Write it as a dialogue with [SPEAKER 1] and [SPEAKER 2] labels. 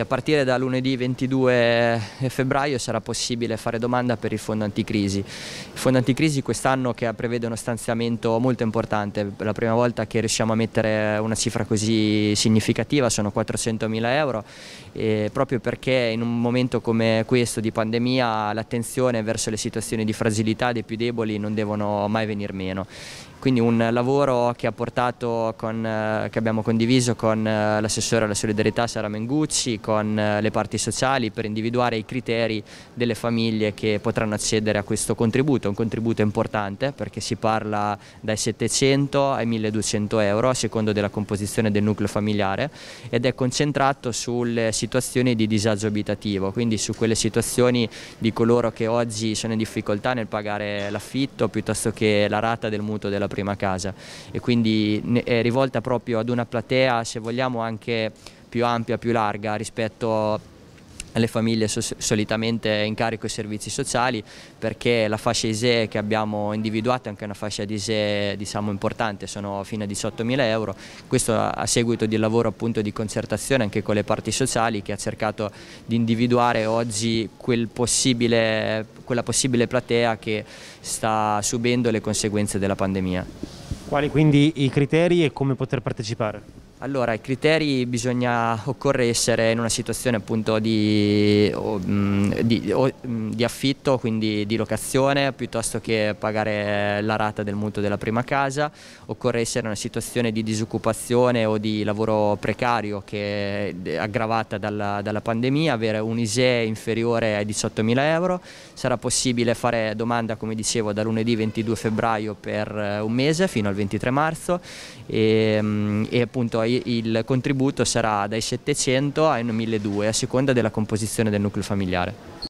[SPEAKER 1] A partire da lunedì 22 eh, febbraio sarà possibile fare domanda per il fondo anticrisi. Il fondo anticrisi quest'anno prevede uno stanziamento molto importante, per la prima volta che riusciamo a mettere una cifra così significativa sono 400.000 euro, proprio perché in un momento come questo di pandemia l'attenzione verso le situazioni di fragilità dei più deboli non devono mai venir meno quindi un lavoro che, con, eh, che abbiamo condiviso con eh, l'assessore alla solidarietà Sara Mengucci, con eh, le parti sociali per individuare i criteri delle famiglie che potranno accedere a questo contributo, un contributo importante perché si parla dai 700 ai 1200 euro a secondo della composizione del nucleo familiare ed è concentrato sulle situazioni di disagio abitativo, quindi su quelle situazioni di coloro che oggi sono in difficoltà nel pagare l'affitto piuttosto che la rata del mutuo della prima casa e quindi è rivolta proprio ad una platea se vogliamo anche più ampia, più larga rispetto alle famiglie solitamente in carico ai servizi sociali perché la fascia ISEE che abbiamo individuato è anche una fascia di ISEE diciamo, importante, sono fino a 18.000 euro, questo a seguito di lavoro appunto di concertazione anche con le parti sociali che ha cercato di individuare oggi quel possibile, quella possibile platea che sta subendo le conseguenze della pandemia. Quali quindi i criteri e come poter partecipare? Allora, i criteri bisogna, occorre essere in una situazione appunto di, o, di, o, di, affitto, quindi di locazione, piuttosto che pagare la rata del mutuo della prima casa, occorre essere in una situazione di disoccupazione o di lavoro precario che è aggravata dalla, dalla pandemia, avere un ISEE inferiore ai 18.000 euro, sarà possibile fare domanda come dicevo da lunedì 22 febbraio per eh, un mese fino al 23 marzo e, e appunto il contributo sarà dai 700 ai 1200 a seconda della composizione del nucleo familiare.